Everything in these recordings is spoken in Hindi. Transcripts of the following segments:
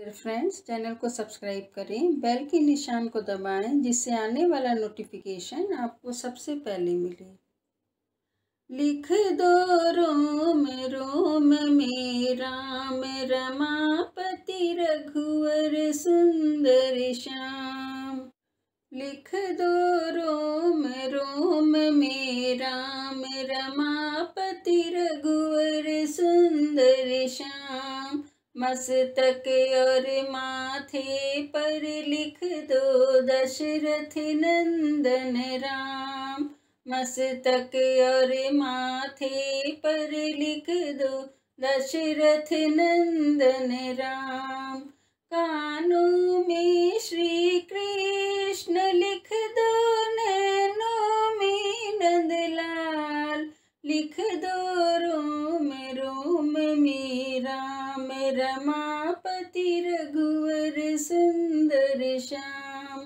डियर फ्रेंड्स चैनल को सब्सक्राइब करें बेल के निशान को दबाएं जिससे आने वाला नोटिफिकेशन आपको सबसे पहले मिले लिख दो रोम रोम मेरा में रमापति रघुवर सुंदर श्याम लिख दो रोम रोम मेरा में पति रघुवर सुंदर श्याम मस्तक और माथे पर लिख दो दशरथ नंदन राम मस्तक और माथे पर लिख दो दशरथ नंदन राम कानो में श्री रमापति रघुवर सुंदर श्याम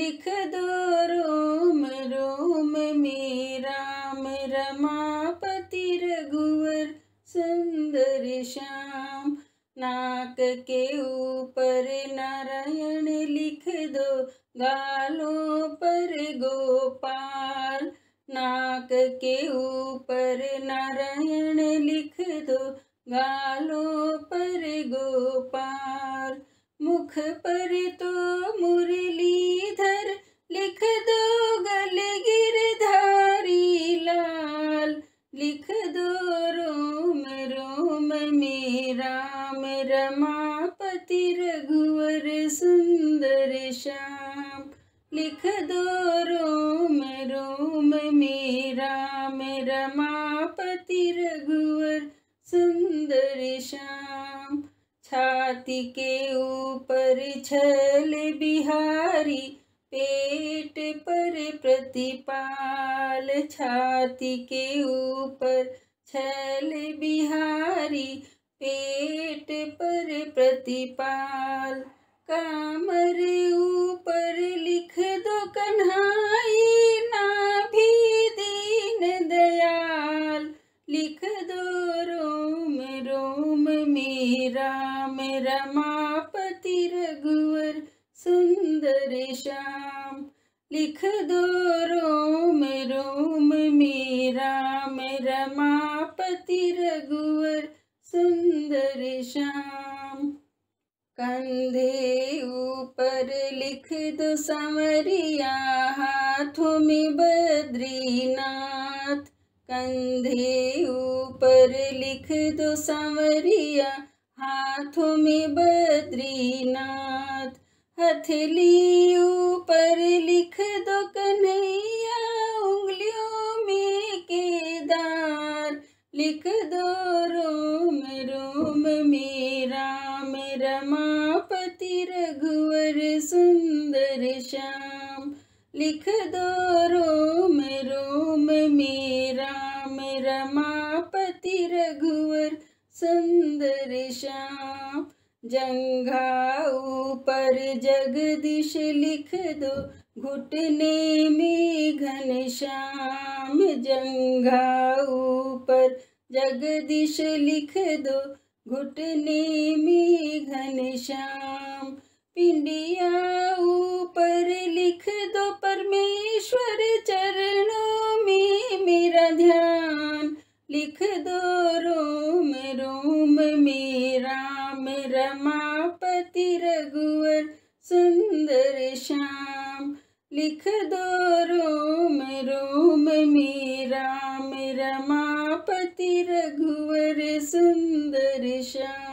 लिख दो रोम रोम में राम रमापति रघुवर सुंदर श्याम नाक के ऊपर नारायण लिख दो गालों पर गोपाल नाक के ऊपर नारायण लिख दो गालों पर गोपाल मुख पर तो मुरलीधर लिख दो गल गिरधारी लाल लिख दो रोम रोम में राम रमापति रघुवर सुंदर श्याम लिख दो रोम रोम सुंदर श्याम छाती के ऊपर छल बिहारी पेट पर प्रतिपाल छाती के ऊपर छल बिहारी पेट पर प्रतिपाल कामर ऊपर लिख दो कन्हा सुंदर श्याम लिख दो रोम रोम मेरा मेरा मापति रघुवर सुंदर श्याम कंधे ऊपर लिख दो समरिया हाथों में बद्रीनाथ कंधे ऊपर लिख दो समरिया हाथों में बद्रीनाथ हथेली ऊपर लिख दो कन्हैया उंगलियों में केदार लिख दो रोम रोम में राम पति रघुवर सुंदर श्याम लिख दो रोम रोम में राम पति रघुवर सुंदर श्याम जंघा ऊपर जगदीश लिख दो घुटने में घन श्याम जंघा ऊपर जगदीश लिख दो घुटने में घन श्याम पिंडिया रमापति रघुवर सुन्दर श्याम लिख दो रोम रोम मेरा रमापति रघुवर सुन्दर श्या